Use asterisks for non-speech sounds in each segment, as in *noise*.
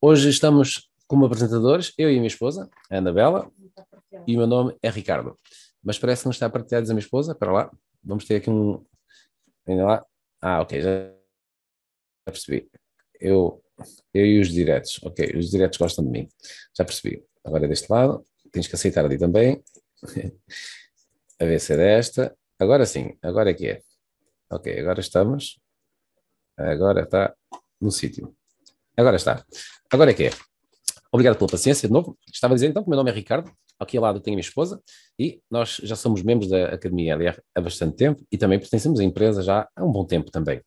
Hoje estamos como apresentadores, eu e a minha esposa, a Anabela, e o meu nome é Ricardo. Mas parece que não está partilhados a minha esposa, para lá, vamos ter aqui um... Ainda lá? Ah, ok, já percebi. Eu, eu e os diretos, ok, os diretos gostam de mim, já percebi. Agora é deste lado, tens que aceitar ali também. *laughs* a ver se é desta. Agora sim, agora é que é. Ok, agora estamos. Agora está no sítio. Agora está. Agora é que é. Obrigado pela paciência de novo. Estava a dizer então que o meu nome é Ricardo, aqui ao lado tenho a minha esposa e nós já somos membros da Academia LR há bastante tempo e também pertencemos à empresa já há um bom tempo também.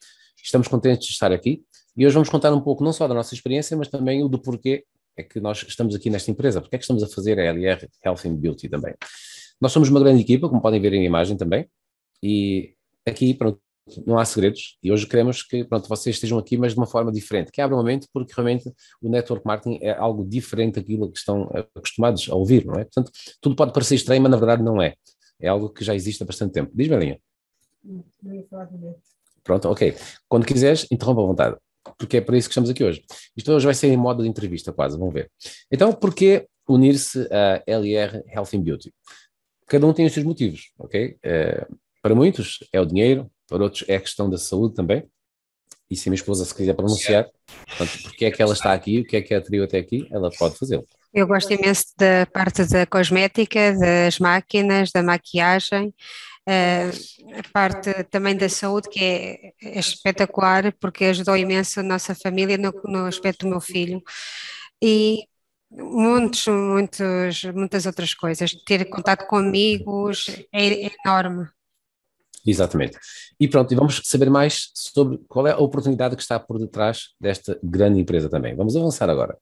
Estamos contentes de estar aqui e hoje vamos contar um pouco não só da nossa experiência, mas também o do porquê é que nós estamos aqui nesta empresa, porque é que estamos a fazer a LR Health and Beauty também. Nós somos uma grande equipa, como podem ver em imagem também, e aqui pronto, não há segredos e hoje queremos que pronto, vocês estejam aqui, mas de uma forma diferente, que abram a mente, porque realmente o network marketing é algo diferente daquilo que estão acostumados a ouvir, não é? Portanto, tudo pode parecer estranho, mas na verdade não é. É algo que já existe há bastante tempo. Diz-me linha. Hum, pronto, ok. Quando quiseres, interrompa à vontade, porque é para isso que estamos aqui hoje. Isto hoje vai ser em modo de entrevista, quase, vamos ver. Então, porquê unir-se a LR Health and Beauty? Cada um tem os seus motivos, ok? Uh, para muitos é o dinheiro, para outros é a questão da saúde também. E se a minha esposa se quiser pronunciar, portanto, porque é que ela está aqui, o que é que a atriu até aqui, ela pode fazê-lo. Eu gosto imenso da parte da cosmética, das máquinas, da maquiagem, eh, a parte também da saúde, que é, é espetacular, porque ajudou imenso a nossa família no, no aspecto do meu filho. E muitos, muitos, muitas outras coisas. Ter contato com amigos é, é enorme. Exatamente. E pronto, e vamos saber mais sobre qual é a oportunidade que está por detrás desta grande empresa também. Vamos avançar agora.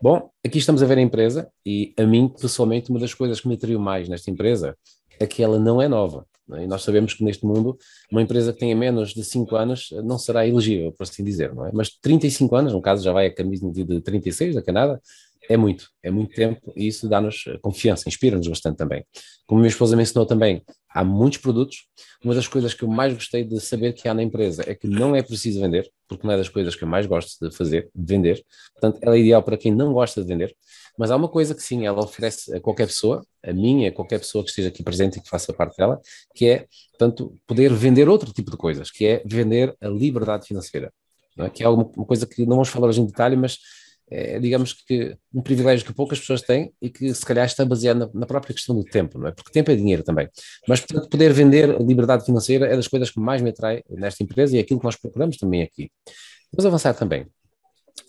Bom, aqui estamos a ver a empresa e a mim, pessoalmente, uma das coisas que me atraiu mais nesta empresa é que ela não é nova. É? E nós sabemos que neste mundo, uma empresa que tenha menos de 5 anos eh, não será elegível, por assim dizer, não é? Mas 35 anos, no caso já vai a caminho de 36 da Canadá, é muito, é muito tempo e isso dá-nos eh, confiança, inspira-nos bastante também. Como a minha esposa mencionou também, há muitos produtos. Uma das coisas que eu mais gostei de saber que há na empresa é que não é preciso vender, porque não é das coisas que eu mais gosto de fazer, de vender. Portanto, ela é ideal para quem não gosta de vender. Mas há uma coisa que sim, ela oferece a qualquer pessoa, a minha, a qualquer pessoa que esteja aqui presente e que faça parte dela, que é, portanto, poder vender outro tipo de coisas, que é vender a liberdade financeira. É? Que é uma coisa que não vamos falar hoje em detalhe, mas é, digamos que, um privilégio que poucas pessoas têm e que se calhar está baseado na, na, própria questão do tempo, não é? Porque tempo é dinheiro também. Mas, portanto, poder vender liberdade financeira é das coisas que mais me atrai nesta empresa e é aquilo que nós procuramos também aqui. Vamos avançar também.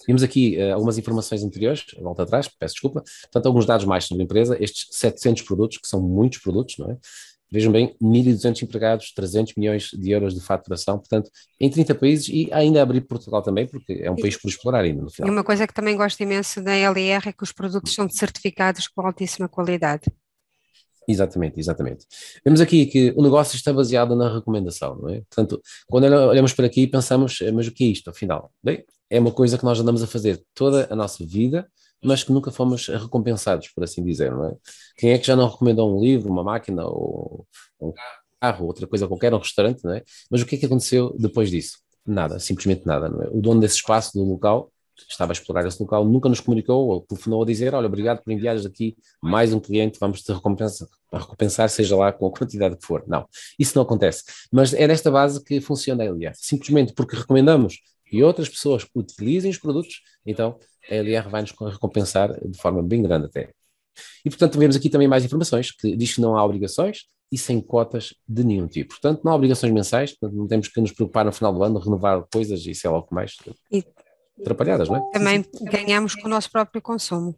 Vimos aqui uh, algumas informações anteriores, volta atrás, peço desculpa. Portanto, alguns dados mais sobre a empresa, estes 700 produtos, que são muitos produtos, não é? Vejam bem, 1.200 empregados, 300 milhões de euros de faturação, portanto, em 30 países e ainda abrir Portugal também, porque é um país por explorar ainda no final. E uma coisa que também gosto imenso da LR é que os produtos são certificados com altíssima qualidade. Exatamente, exatamente. Vemos aqui que o negócio está baseado na recomendação, não é? Portanto, quando olhamos para aqui e pensamos, eh, mas o que é isto, afinal? Bem, é uma coisa que nós andamos a fazer toda a nossa vida, mas que nunca fomos recompensados, por assim dizer, não é? Quem é que já não recomendou um livro, uma máquina, ou um carro, outra coisa qualquer, um restaurante, não é? Mas o que é que aconteceu depois disso? Nada, simplesmente nada, não é? O dono desse espaço, do local, estava a explorar esse local, nunca nos comunicou ou telefonou a dizer: Olha, obrigado por enviares aqui mais um cliente, vamos te recompensar, recompensar, seja lá com a quantidade que for. Não, isso não acontece. Mas é nesta base que funciona a LIA, simplesmente porque recomendamos que outras pessoas utilizem os produtos, então a LR vai-nos recompensar de forma bem grande até. E, portanto, vemos aqui também mais informações, que diz que não há obrigações e sem cotas de nenhum tipo. Portanto, não há obrigações mensais, portanto, não temos que nos preocupar no final do ano, renovar coisas e sei lá o que mais. E, atrapalhadas, não é? Também ganhamos com o nosso próprio consumo.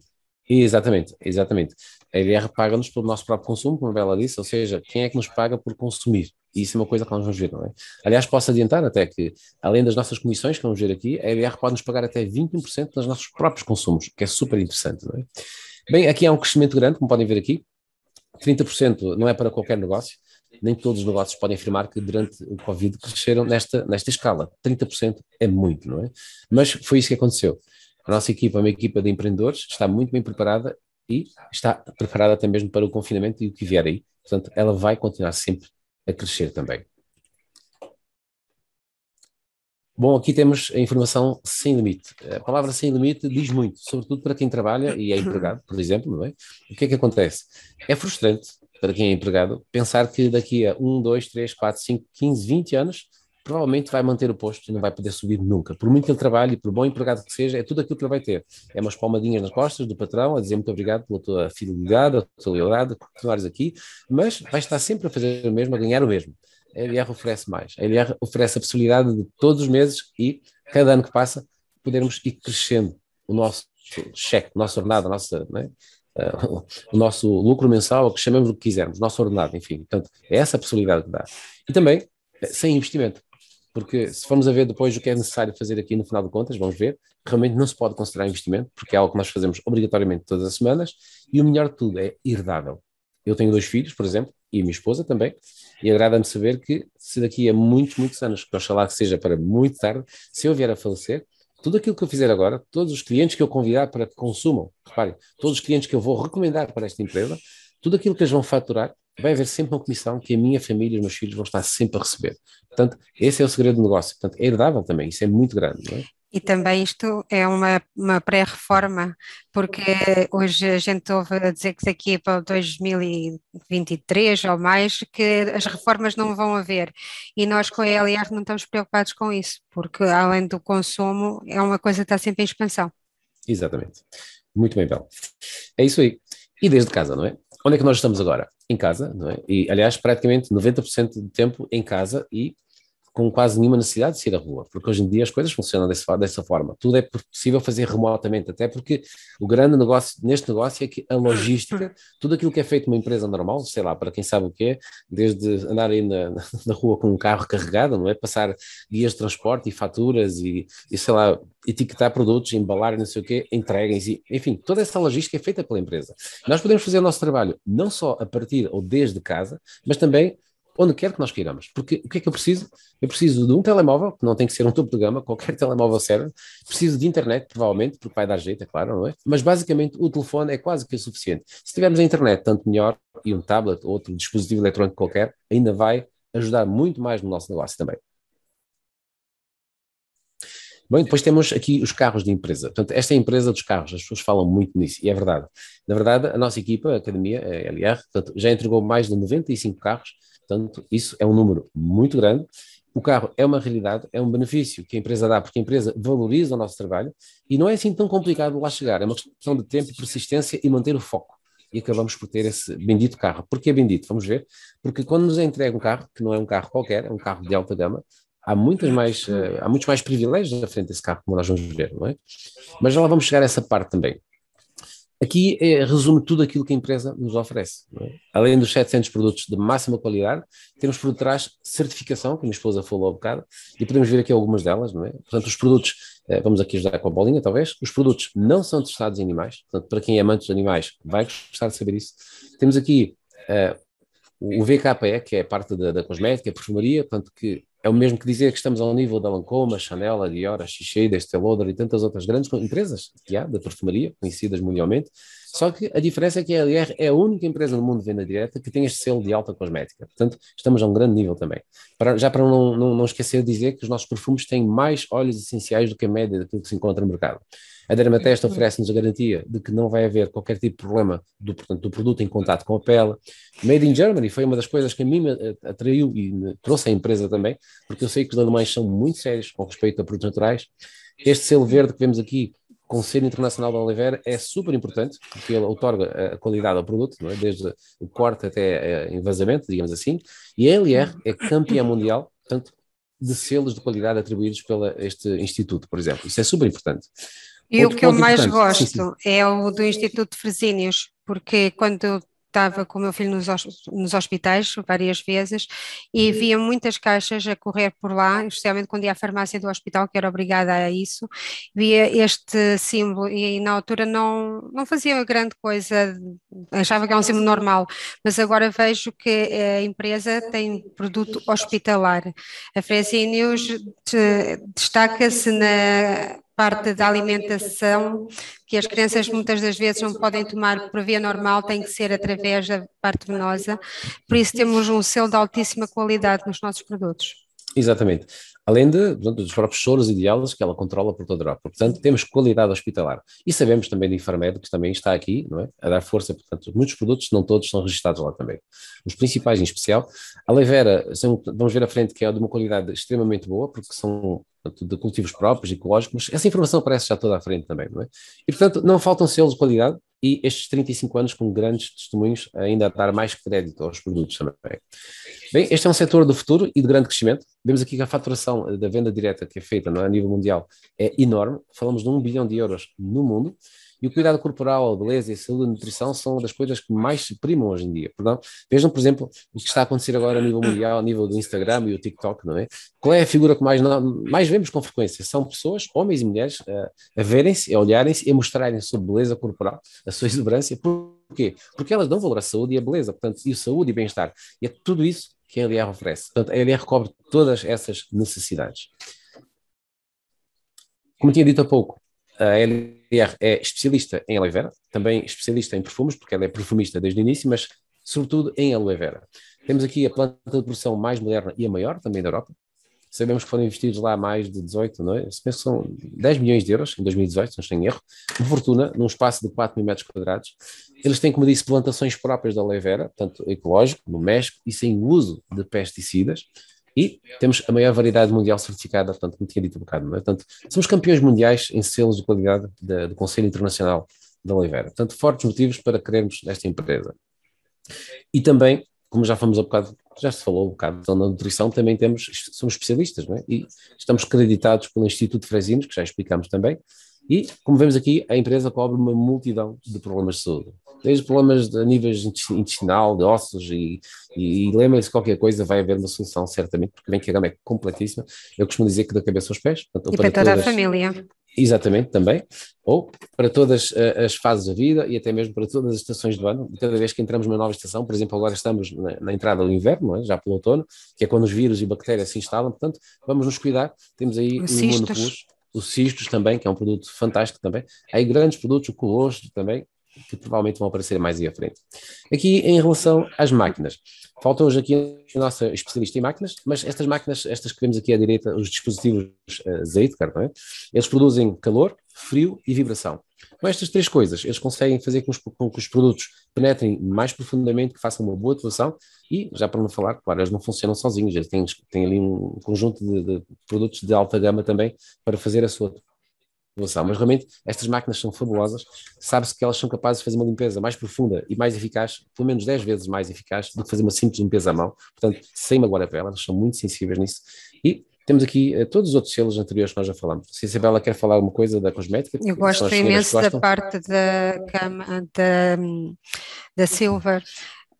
Exatamente, exatamente. A IDR paga-nos pelo nosso próprio consumo, como a Bela disse, ou seja, quem é que nos paga por consumir? E isso é uma coisa que nós vamos ver, não é? Aliás, posso adiantar até que, além das nossas comissões que vamos ver aqui, a IBR pode nos pagar até 21% dos nossos próprios consumos, que é super interessante, não é? Bem, aqui há um crescimento grande, como podem ver aqui, 30% não é para qualquer negócio, nem todos os negócios podem afirmar que durante o Covid cresceram nesta, nesta escala. 30% é muito, não é? Mas foi isso que aconteceu. A nossa equipa, é uma equipa de empreendedores, está muito bem preparada e está preparada até mesmo para o confinamento e o que vier aí. Portanto, ela vai continuar sempre a crescer também. Bom, aqui temos a informação sem limite. A palavra sem limite diz muito, sobretudo para quem trabalha e é empregado, por exemplo, não é? O que é que acontece? É frustrante para quem é empregado pensar que daqui a 1, 2, 3, 4, 5, 15, 20 anos provavelmente vai manter o posto e não vai poder subir nunca. Por muito que ele trabalhe, por bom empregado que seja, é tudo aquilo que ele vai ter. É umas palmadinhas nas costas do patrão a dizer muito obrigado pela tua fidelidade, pela tua lealdade, por continuares aqui, mas vai estar sempre a fazer o mesmo, a ganhar o mesmo. A LR oferece mais. A LR oferece a possibilidade de todos os meses e cada ano que passa podermos ir crescendo o nosso cheque, o nosso ordenado, a nossa, é? o nosso lucro mensal, o que chamemos o que quisermos, nosso ordenado, enfim. Portanto, é essa a possibilidade que dá. E também, sem investimento. Porque se formos a ver depois o que é necessário fazer aqui no final de contas, vamos ver, realmente não se pode considerar investimento, porque é algo que nós fazemos obrigatoriamente todas as semanas, e o melhor de tudo é herdável. Eu tenho dois filhos, por exemplo, e a minha esposa também, e agrada-me saber que se daqui a muitos, muitos anos, que oxalá que seja para muito tarde, se eu vier a falecer, tudo aquilo que eu fizer agora, todos os clientes que eu convidar para que consumam, reparem, todos os clientes que eu vou recomendar para esta empresa, tudo aquilo que eles vão faturar, vai haver sempre uma comissão que a minha família e os meus filhos vão estar sempre a receber. Portanto, esse é o segredo do negócio. Portanto, é herdável também, isso é muito grande, não é? E também isto é uma, uma pré-reforma, porque hoje a gente ouve dizer que daqui para 2023 ou mais que as reformas não vão haver. E nós com a ELR não estamos preocupados com isso, porque além do consumo é uma coisa que está sempre em expansão. Exatamente. Muito bem, Bela. É isso aí. E desde casa, não é? Onde é que nós estamos agora? Em casa, não é? E, aliás, praticamente 90% do tempo em casa e com quase nenhuma necessidade de sair à rua, porque hoje em dia as coisas funcionam dessa, dessa forma. Tudo é possível fazer remotamente, até porque o grande negócio neste negócio é que a logística, *laughs* tudo aquilo que é feito numa empresa normal, sei lá, para quem sabe o que é, desde andar aí na, na rua com um carro carregado, não é? Passar guias de transporte e faturas e, e sei lá, etiquetar produtos, embalar não sei o quê, entreguem e enfim, toda essa logística é feita pela empresa. Nós podemos fazer o nosso trabalho não só a partir ou desde casa, mas também onde quer que nós queiramos. Porque o que é que eu preciso? Eu preciso de um telemóvel, que não tem que ser um topo de gama, *laughs* qualquer telemóvel serve. Preciso de internet, provavelmente, porque vai dar jeito, é claro, não é? Mas basicamente o telefone é quase que o suficiente. Se tivermos a internet, tanto melhor, e um tablet ou outro dispositivo eletrónico qualquer, ainda vai ajudar muito mais no nosso negócio também. Bem, depois temos aqui os carros de empresa. Portanto, esta é a empresa dos carros, as pessoas falam muito nisso, e é verdade. Na verdade, a nossa equipa, a Academia a LR, portanto, já entregou mais de 95 carros, portanto, isso é um número muito grande. O carro é uma realidade, é um benefício que a empresa dá, porque a empresa valoriza o nosso trabalho, e não é assim tão complicado lá chegar, é uma questão de tempo, persistência e manter o foco e acabamos por ter esse bendito carro. é bendito? Vamos ver. Porque quando nos entrega um carro, que não é um carro qualquer, é um carro de alta gama, há, muitas mais, eh, há muitos mais privilégios à frente desse carro, como nós vamos ver, não é? Mas já lá vamos chegar a essa parte também. Aqui é, resume tudo aquilo que a empresa nos oferece. É? Além dos 700 produtos de máxima qualidade, temos por trás certificação, que a minha esposa falou há bocado, e podemos ver aqui algumas delas, não é? Portanto, os produtos, eh, vamos aqui ajudar com a bolinha, talvez, os produtos não são testados em animais, portanto, para quem é amante dos animais, vai gostar de saber isso. Temos aqui o VKE, que é parte da, da cosmética, perfumaria, portanto, que é o mesmo que dizer que estamos ao nível da Lancôme, Chanel, Dior, a Shiseido, Estée Lauder e tantas outras grandes empresas que há da perfumaria, conhecidas mundialmente, só que a diferença é que a LR é a única empresa no mundo de venda direta que tem este selo de alta cosmética. Portanto, estamos a um grande nível também. Para, já para não, não, não esquecer de dizer que os nossos perfumes têm mais óleos essenciais do que a média daquilo que se encontra no mercado. A Dermatest oferece-nos a garantia de que não vai haver qualquer tipo de problema do, portanto, do produto em contato com a pele. Made in Germany foi uma das coisas que a mim me eh, atraiu e me trouxe à empresa também, porque eu sei que os alemães são muito sérios com respeito a produtos naturais. Este selo verde que vemos aqui com o selo Internacional da Oliveira é super importante, porque ele otorga eh, a qualidade ao produto, é? desde o corte até o eh, vazamento, digamos assim, e a LR é campeã mundial, portanto, de selos de qualidade atribuídos pela este instituto, por exemplo. Isso é super importante. E o que eu mais gosto sim, sim. é o do Instituto de porque quando eu estava com o meu filho nos, hospitais várias vezes e uhum. via muitas caixas a correr por lá, especialmente quando ia à farmácia do hospital, que era obrigada a isso, via este símbolo e na altura não, não fazia grande coisa, achava que era um símbolo normal, mas agora vejo que a empresa tem produto hospitalar. A Fresínios eh, destaca-se na parte da alimentação, que as crianças muitas das vezes não podem tomar por via normal, tem que ser através da parte venosa. Por isso temos um selo de altíssima qualidade nos nossos produtos. Exatamente. Além de, portanto, dos próprios soros ideais que ela controla por toda a Europa. Portanto, temos qualidade hospitalar. E sabemos também de Infarmed, que também está aqui, não é? A dar força, portanto, muitos produtos, não todos, são registados lá também. Os principais, em especial. A Levera, vamos ver à frente, que é de uma qualidade extremamente boa, porque são de cultivos próprios, ecológicos, mas essa informação aparece já toda à frente também, não é? E, portanto, não faltam selos de qualidade e estes 35 anos com grandes testemunhos ainda a dar mais crédito aos produtos também. Bem, este é um setor do futuro e de grande crescimento. Vemos aqui que a faturação eh, da venda direta que é feita não é, a nível mundial é enorme. Falamos de um bilhão de euros no mundo. E o cuidado corporal, a beleza e a saúde, a nutrição são das coisas que mais se primam hoje em dia. Perdão? Vejam, por exemplo, o que está a acontecer agora a nível mundial, a nível do Instagram e o TikTok, não é? Qual é a figura que mais, mais vemos com frequência? São pessoas, homens e mulheres, a, a verem-se, a olharem-se e a mostrarem a sua beleza corporal, a sua exuberância. Porquê? Porque elas dão valor à saúde e à beleza, portanto, e saúde e bem-estar. E é tudo isso que a LR oferece. Portanto, a LR cobre todas essas necessidades. Como tinha dito há pouco, a LR é especialista em aloe vera, também especialista em perfumes, porque ela é perfumista desde o início, mas sobretudo em aloe vera. Temos aqui a planta de produção mais moderna e a maior também da Europa. Sabemos que foram investidos lá mais de 18, não é? penso que são 10 milhões de euros em 2018, se não estou em erro, de fortuna, num espaço de 4 mil metros quadrados. Eles têm, como disse, plantações próprias da aloe vera, portanto ecológico, no México, e sem uso de pesticidas. E temos a maior variedade mundial certificada, portanto, como tinha dito um bocado, não é? Portanto, somos campeões mundiais em selos de qualidade do Conselho Internacional da Oliveira. Portanto, fortes motivos para querermos nesta empresa. E também, como já fomos um bocado, já se falou um bocado na nutrição, também temos, somos especialistas, não é? E estamos creditados pelo Instituto Fresinos, que já explicámos também, e, como vemos aqui, a empresa cobre uma multidão de problemas de saúde. Desde problemas de níveis intestinal, de ossos, e, e, e lembrem-se qualquer coisa, vai haver uma solução, certamente, porque bem que a gama é completíssima. Eu costumo dizer que da cabeça aos pés. Portanto, e para, toda todas, a família. Exatamente, também. Ou para todas eh, as fases da vida e até mesmo para todas as estações do ano. Cada vez que entramos numa nova estação, por exemplo, agora estamos na, na entrada do inverno, é? já pelo outono, que é quando os vírus e bactérias se instalam. Portanto, vamos nos cuidar. Temos aí Assistas. um monopus o Cistos também, que é um produto fantástico também. Há grandes produtos, o Colostro também, que provavelmente vão aparecer mais aí à frente. Aqui, em relação às máquinas, faltou hoje aqui o nosso especialista em máquinas, mas estas máquinas, estas que vemos aqui à direita, os dispositivos uh, eh, Zeitger, não é? eles produzem calor, frio e vibração. Com estas três coisas, eles conseguem fazer com, os, com, que os produtos penetrem mais profundamente, que façam uma boa atuação e, já para não falar, claro, eles não funcionam sozinhos, eles têm, têm ali um conjunto de, de produtos de alta gama também para fazer a sua mas realmente estas máquinas são fabulosas. Sabe-se que elas são capazes de fazer uma limpeza mais profunda e mais eficaz, pelo menos 10 vezes mais eficaz, do que fazer uma simples limpeza à mão. Portanto, sem magoar a pele, elas são muito sensíveis nisso. E temos aqui uh, todos os outros selos anteriores que nós já falamos. Se a Isabela quer falar alguma coisa da cosmética, eu é gosto imenso da parte da, da, da Silver.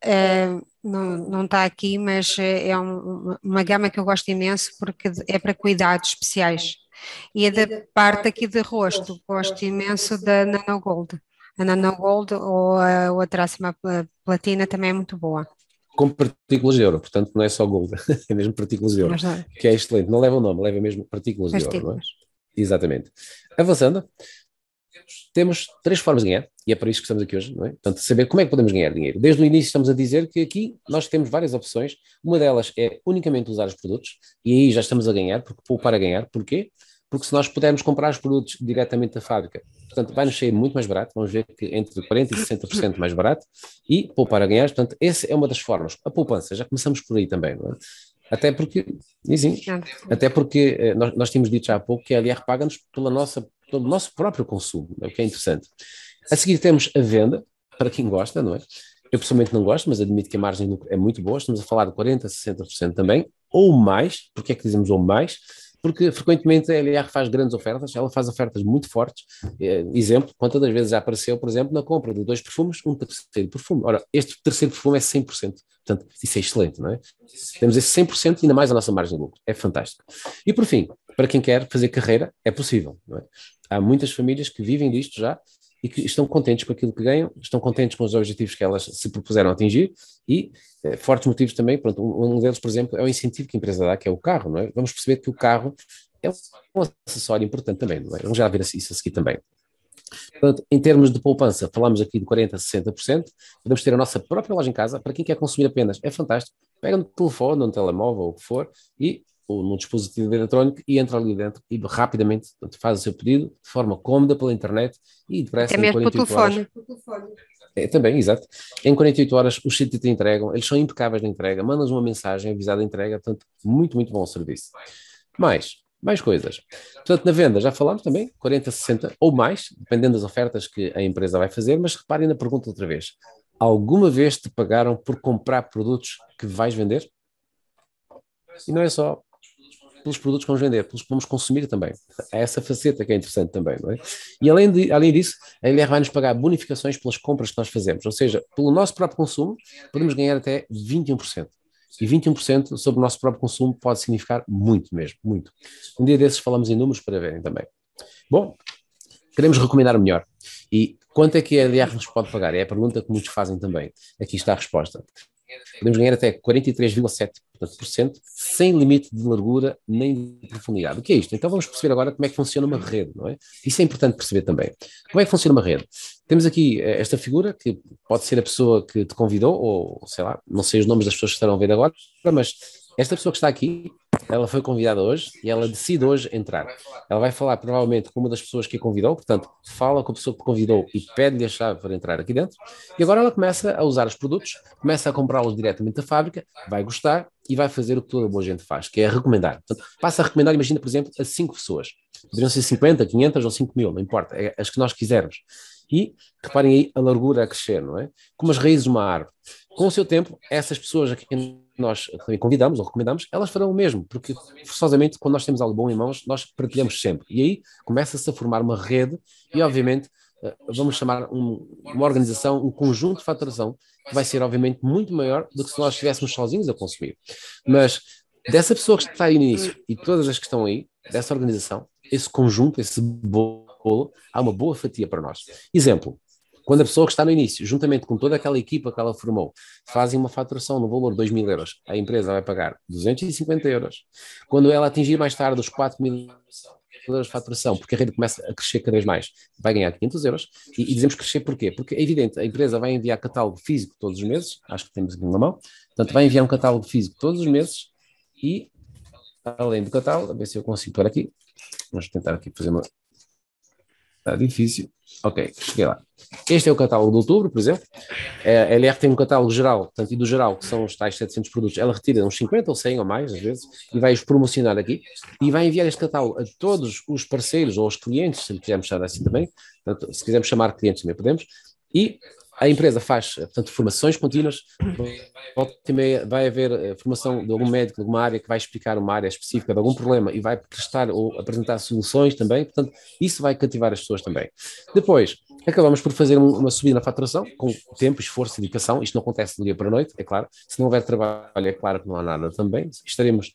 Eh, não, não está aqui, mas é, é um, uma gama que eu gosto imenso porque é para cuidados especiais e da parte aqui de rosto, gosto imenso da Nano Gold. A Nano Gold ou a outra acima assim, platina também é muito boa. Com partículas de ouro, portanto não é só gold, *laughs* é mesmo partículas de ouro, Mas, que é excelente, não leva o nome, leva mesmo partículas, partículas. de ouro, não é? Exatamente. Avançando, temos três formas de ganhar, e é para isso que estamos aqui hoje, não é? Portanto, saber como é que podemos ganhar dinheiro. Desde o início estamos a dizer que aqui nós temos várias opções, uma delas é unicamente usar os produtos, e aí já estamos a ganhar, porque poupar a é ganhar, porquê? Porque se nós pudermos comprar os produtos diretamente da fábrica, portanto, vai-nos sair muito mais barato, vamos ver que entre 40% e 60% mais barato, e poupar a ganhar, portanto, essa é uma das formas. A poupança, já começamos por aí também, não é? Até porque, e sim, até porque eh, nós, nós tínhamos dito já há pouco que a LR paga-nos pela nossa do nosso próprio consumo, né, o que é interessante. A seguir temos a venda, para quem gosta, não é? Eu pessoalmente não gosto, mas admito que a margem é muito boa. Estamos a falar de 40%, a 60% também, ou mais. porque é que dizemos ou mais? Porque frequentemente a LR faz grandes ofertas, ela faz ofertas muito fortes. Eh, exemplo, quantas vezes já apareceu, por exemplo, na compra de dois perfumes, um terceiro perfume. Ora, este terceiro perfume é 100%. Portanto, isso é excelente, não é? Temos esse 100% e ainda mais a nossa margem de lucro. É fantástico. E por fim, para quem quer fazer carreira, é possível. não É? há muitas famílias que vivem disto já e que estão contentes com aquilo que ganham, estão contentes com os objetivos que elas se propuseram atingir e eh, fortes motivos também, pronto, um deles, por exemplo, é o incentivo que a empresa dá, que é o carro, não é? Vamos perceber que o carro é um acessório importante também, não é? Vamos já ver isso a seguir também. Portanto, em termos de poupança, falamos aqui de 40% a 60%, podemos ter a nossa própria loja em casa, para quem quer consumir apenas, é fantástico, pega no telefone, no telemóvel, o que for, e ou num dispositivo eletrónico e entra ali dentro e rapidamente faz o seu pedido de forma cômoda pela internet e depressa é em 48 telefone. horas. É, também, exato. Em 48 horas os sítios te entregam, eles são impecáveis na entrega, mandas uma mensagem avisada a entrega, portanto, muito, muito bom serviço. Mais, mais coisas. Portanto, na venda já falámos também, 40, 60 ou mais, dependendo das ofertas que a empresa vai fazer, mas reparem na pergunta outra vez. Alguma vez te pagaram por comprar produtos que vais vender? E não é só pelos produtos que vamos vender, pelos que vamos consumir também. É essa faceta que é interessante também, não é? E além, de, além disso, a LR vai nos pagar bonificações pelas compras que nós fazemos, ou seja, pelo nosso próprio consumo, podemos ganhar até 21%. E 21% sobre o nosso próprio consumo pode significar muito mesmo, muito. Um dia desses falamos em números para verem também. Bom, queremos recomendar melhor. E quanto é que a LR nos pode pagar? É a pergunta que muitos fazem também. Aqui está a resposta podemos ganhar até 43,7% sem limite de largura nem de profundidade. O que é isto? Então vamos perceber agora como é que funciona uma rede, não é? Isso é importante perceber também. Como é que funciona uma rede? Temos aqui eh, esta figura, que pode ser a pessoa que te convidou, ou sei lá, não sei os nomes das pessoas que estarão a ver agora, mas esta pessoa que está aqui, ela foi convidada hoje e ela decide hoje entrar. Ela vai falar provavelmente com uma das pessoas que a convidou, portanto, fala com a pessoa que convidou e pede-lhe a chave para entrar aqui dentro. E agora ela começa a usar os produtos, começa a comprá-los diretamente da fábrica, vai gostar e vai fazer o que toda boa gente faz, que é recomendar. Portanto, passa a recomendar, imagina, por exemplo, a 5 pessoas. Poderiam ser 50, 500 ou 5 mil, não importa, é as que nós quisermos. E reparem aí a largura a crescer, não é? Como as raízes de uma árvore com o seu tempo, essas pessoas a quem nós também convidamos ou recomendamos, elas farão o mesmo, porque forçosamente quando nós temos algo bom em mãos, nós partilhamos sempre. E aí começa-se a formar uma rede e, obviamente, eh, vamos chamar um, uma organização, um conjunto de faturação que vai ser, obviamente, muito maior do que se nós estivéssemos sozinhos a consumir. Mas dessa pessoa que está aí no início e todas as que estão aí, dessa organização, esse conjunto, esse bolo, há uma boa fatia para nós. Exemplo, quando a pessoa que está no início, juntamente com toda aquela equipa que ela formou, fazem uma faturação no valor de 2 mil euros, a empresa vai pagar 250 euros. Quando ela atingir mais tarde os 4 mil euros de faturação, porque a rede começa a crescer cada vez mais, vai ganhar 500 euros. E, e dizemos crescer porquê? Porque é evidente, a empresa vai enviar catálogo físico todos os meses, acho que temos aqui na mão, portanto, vai enviar um catálogo físico todos os meses e, além do catálogo, a ver se eu consigo pôr aqui, vamos tentar aqui fazer uma Está difícil. Ok, cheguei lá. Este é o catálogo de outubro, por exemplo. A LR tem um catálogo geral, portanto, e do geral, que são os tais 700 produtos, ela retira uns 50 ou 100 ou mais, às vezes, e vai os promocionar aqui, e vai enviar este catálogo a todos os parceiros ou os clientes, se lhe quisermos chamar assim também, portanto, se quisermos chamar clientes também podemos, e a empresa faz, portanto, formações contínuas, vai haver eh, formação de algum médico, de alguma área que vai explicar uma área específica de algum problema e vai prestar ou apresentar soluções também, portanto, isso vai cativar as pessoas também. Depois, acabamos por fazer uma subida na faturação, com tempo, esforço, dedicação, isto não acontece do dia para a noite, é claro, se não houver trabalho, é claro que não há nada também, estaremos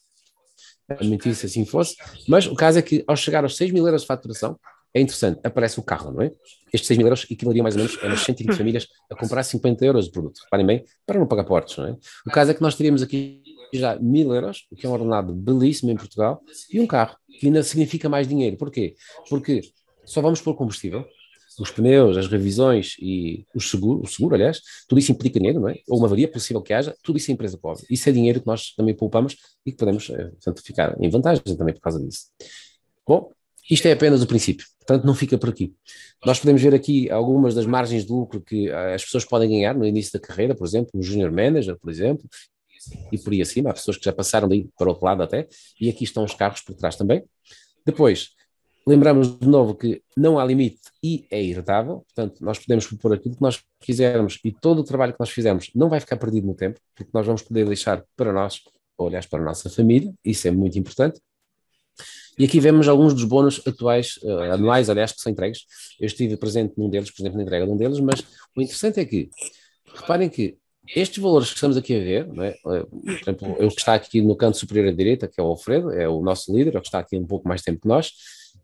eh, a mentir se assim fosse, mas o caso é que ao chegar aos 6 mil euros de faturação, é interessante, aparece o carro, não é? Estes 6 mil euros equivaleria mais ou menos a umas 120 *laughs* famílias a comprar 50 euros de produto, reparem bem, para não pagar portos, não é? O caso é que nós teríamos aqui já mil euros, o que é um ordenado belíssimo em Portugal, e um carro, que ainda significa mais dinheiro. Porquê? Porque só vamos pôr combustível, os pneus, as revisões e o seguro, o seguro, aliás, tudo isso implica dinheiro, não é? Ou uma varia possível que haja, tudo isso a é empresa cobre. Isso é dinheiro que nós também poupamos e que podemos, eh, portanto, ficar em vantagem também por causa disso. Bom, isto é apenas o princípio. Portanto, não fica por aqui. Nós podemos ver aqui algumas das margens de lucro que ah, as pessoas podem ganhar no início da carreira, por exemplo, um junior manager, por exemplo, e por aí acima. Há pessoas que já passaram ali para o outro lado até, e aqui estão os carros por trás também. Depois, lembramos de novo que não há limite e é irritável. portanto, nós podemos propor aquilo que nós quisermos e todo o trabalho que nós fizermos não vai ficar perdido no tempo, porque nós vamos poder deixar para nós, ou aliás, para a nossa família, isso é muito importante. E aqui vemos alguns dos bónus atuais, uh, anuais, aliás, que são entregues. Eu estive presente num deles, por exemplo, na entrega de um deles, mas o interessante é que, reparem que estes valores que estamos aqui a ver, é? Eh, por exemplo, o que está aqui no canto superior à direita, que é o Alfredo, é o nosso líder, é o que está aqui um pouco mais tempo que nós,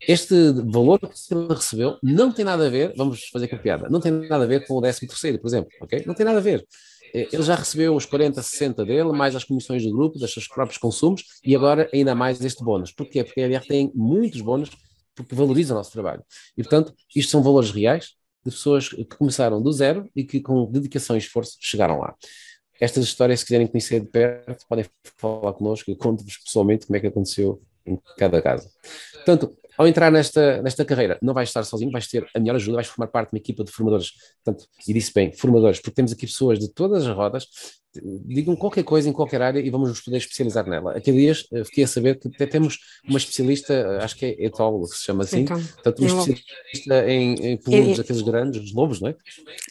este valor que se recebeu não tem nada a ver, vamos fazer aqui a piada, não tem nada a ver com o 13 terceiro, por exemplo, ok? Não tem nada a ver. Eh, ele já recebeu os 40, 60 dele, mais as comissões do grupo, dos seus próprios consumos, e agora ainda mais este bónus. Porquê? Porque a EDR tem muitos bónus porque valoriza o nosso trabalho. E, portanto, isto são valores reais de pessoas que começaram do zero e que, com dedicação e esforço, chegaram lá. Estas histórias, se quiserem conhecer de perto, podem falar connosco. Eu conto-vos pessoalmente como é que aconteceu em cada caso. Portanto, ao entrar nesta, nesta carreira, não vais estar sozinho, vais ter a melhor ajuda, vais formar parte de uma equipa de formadores. Portanto, e disse bem, formadores, porque temos aqui pessoas de todas as rodas digam qualquer coisa em qualquer área e vamos nos poder especializar nela. Aqui dias eh, fiquei a saber que até temos uma especialista, eh, acho que é etólogo, se chama assim, então, portanto, é uma especialista em, em é, é. peludos, e, aqueles grandes, os lobos, não é?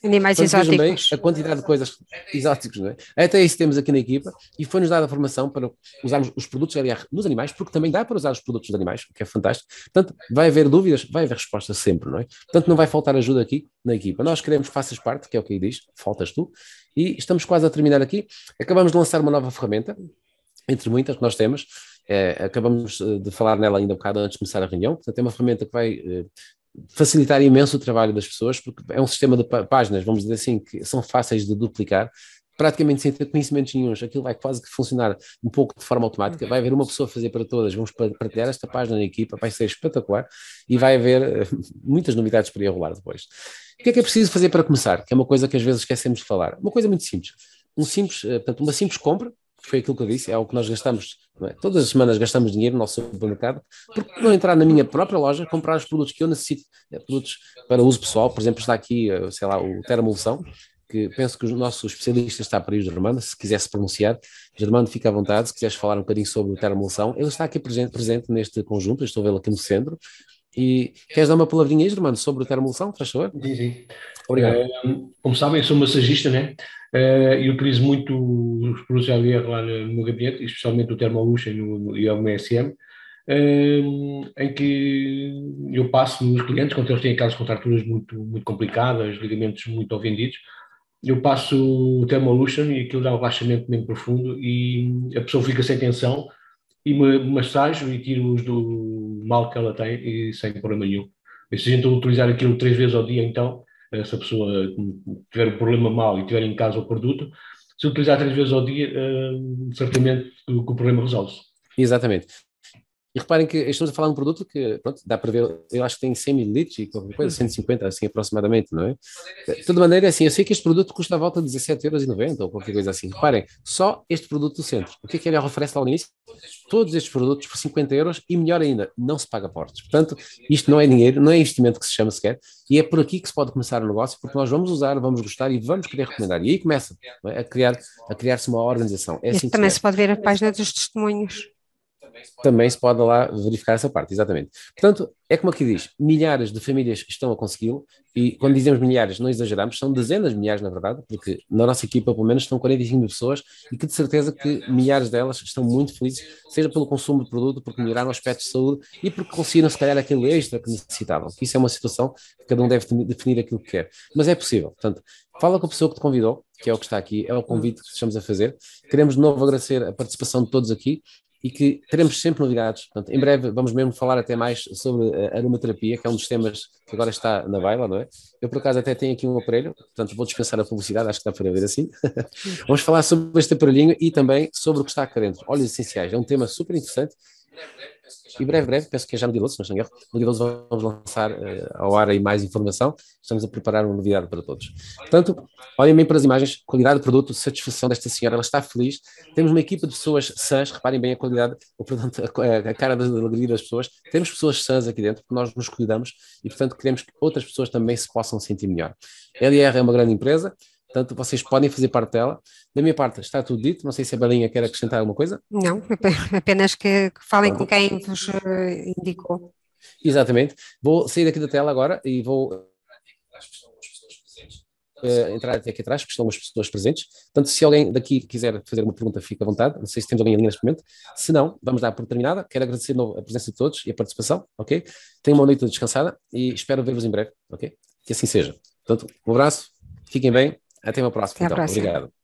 Animais exóticos. Bem, a quantidade de coisas exóticos, não é? Até isso temos aqui na equipa e foi-nos dada a formação para usarmos os produtos LR nos animais, porque também dá para usar os produtos dos animais, o que é fantástico. Portanto, vai haver dúvidas, vai haver respostas sempre, não é? Portanto, não vai faltar ajuda aqui na equipa. Nós queremos que faças parte, que é o que aí diz, faltas tu, e estamos quase a terminar aqui. Acabamos de lançar uma nova ferramenta, entre muitas que nós temos. É, acabamos eh, de falar nela ainda um bocado antes de começar a reunião. Portanto, é uma ferramenta que vai eh, facilitar imenso o trabalho das pessoas, porque é um sistema de páginas, vamos dizer assim, que são fáceis de duplicar praticamente sem ter conhecimentos nenhums, aquilo vai quase que funcionar um pouco de forma automática, vai haver uma pessoa a fazer para todas, vamos partilhar esta página na equipa, vai ser espetacular e vai haver *laughs* muitas novidades para ir rolar depois. O que é que é preciso fazer para começar? Que é uma coisa que às vezes esquecemos de falar. Uma coisa muito simples. Um simples, eh, portanto, uma simples compra, que foi aquilo que eu disse, é algo que nós gastamos, é? todas as semanas gastamos dinheiro no nosso supermercado, porque não entrar na minha própria loja, comprar os produtos que eu necessito, é, produtos para uso pessoal, por exemplo, está aqui, eh, sei lá, o termolusão, que penso que o nosso especialista está para aí, o Germano, se quisesse pronunciar, Germano, fica à vontade, se quiseres falar um bocadinho sobre o termoção, ele está aqui presente, presente neste conjunto, estou vê-lo aqui no centro, e queres dar uma palavrinha aí, Germano, sobre o termoção? faz favor? Sim, sim. Obrigado. Uh, como sabem, sou massagista, né? Uh, e utilizo muito os produtos LR lá no meu gabinete, especialmente o luxa e o MSM, uh, ehm, em que eu passo nos clientes, quando eles têm aquelas contraturas muito, muito complicadas, ligamentos muito ofendidos, eu passo o Thermolution e aquilo dá um baixamento mesmo profundo e a pessoa fica sem tensão e me massajo e tiro-os do mal que ela tem e sem problema nenhum. E se a gente utilizar aquilo três vezes ao dia, então, se a pessoa tiver um problema mal e tiver em casa o produto, se utilizar três vezes ao dia, eh, certamente que o problema resolve-se. Exatamente. E reparem que estamos a falar de um produto que, pronto, dá para ver, eu acho que tem 100 mililitros e qualquer coisa, 150 uhum. assim aproximadamente, não é? De toda maneira, é assim, eu sei que este produto custa à volta de 17,90€ ou qualquer coisa assim. Reparem, só este produto do centro. O que é que ele oferece lá no início? Todos estes produtos por 50 euros e melhor ainda, não se paga portos. Portanto, isto não é dinheiro, não é investimento que se chama sequer e é por aqui que se pode começar o negócio porque nós vamos usar, vamos gostar e vamos querer recomendar. E aí começa é? a criar-se a criar uma organização. É assim também se pode ver a página dos testemunhos também se pode, lá verificar essa parte, exatamente. Portanto, é como aqui diz, milhares de famílias estão a consegui-lo, e quando dizemos milhares, não exageramos, são dezenas de milhares, na verdade, porque na nossa equipa, pelo menos, estão 45 pessoas, e que de certeza que milhares delas estão muito felizes, seja pelo consumo de produto, porque melhoraram o aspecto de saúde, e porque conseguiram, se calhar, aquele extra que necessitavam. Isso é uma situação que cada um deve definir aquilo que quer. Mas é possível, portanto, Fala com a pessoa que te convidou, que é o que está aqui, é o convite que estamos a fazer. Queremos de novo agradecer a participação de todos aqui e que teremos sempre novidades. Portanto, em breve vamos mesmo falar até mais sobre a aromaterapia, que é um dos temas que agora está na baila, não é? Eu, por acaso, até tenho aqui um aparelho, portanto, vou dispensar a publicidade, acho que dá para ver assim. *laughs* vamos falar sobre este aparelhinho e também sobre o que está cá dentro. Óleos essenciais, é um tema super interessante e breve, breve, penso que é já no dia 12, se não estou erro. No dia 12 vamos lançar uh, ao ar aí mais informação. Estamos a preparar uma novidade para todos. Portanto, olhem bem para as imagens, qualidade do produto, satisfação desta senhora, ela está feliz. Temos uma equipa de pessoas sãs, reparem bem a qualidade, ou, portanto, a, a cara da alegria das pessoas. Temos pessoas sãs aqui dentro, porque nós nos cuidamos e, portanto, queremos que outras pessoas também se possam sentir melhor. A LR é uma grande empresa, Portanto, vocês podem fazer parte dela. Da minha parte, está tudo dito. Não sei se a Belinha quer acrescentar alguma coisa. Não, apenas que falem com quem vos eh, indicou. Exatamente. Vou sair daqui da tela agora e vou uh, entrar até aqui atrás, porque estão umas pessoas presentes. Portanto, se alguém daqui quiser fazer uma pergunta, fica à vontade. Não sei se temos alguém ali neste momento. Se não, vamos dar por terminada. Quero agradecer de novo a presença de todos e a participação, ok? Tenham uma noite descansada e espero ver-vos em breve, ok? Que assim seja. Portanto, um abraço, fiquem bem. Até uma próxima. Até então. Próxima. Obrigado.